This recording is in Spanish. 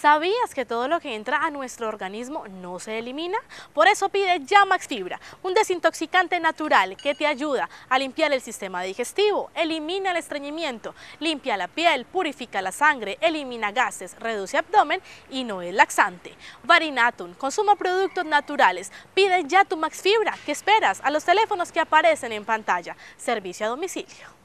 ¿Sabías que todo lo que entra a nuestro organismo no se elimina? Por eso pide Yamax Fibra, un desintoxicante natural que te ayuda a limpiar el sistema digestivo, elimina el estreñimiento, limpia la piel, purifica la sangre, elimina gases, reduce abdomen y no es laxante. Varinatum, consuma productos naturales, pide ya tu Max Fibra, que esperas a los teléfonos que aparecen en pantalla. Servicio a domicilio.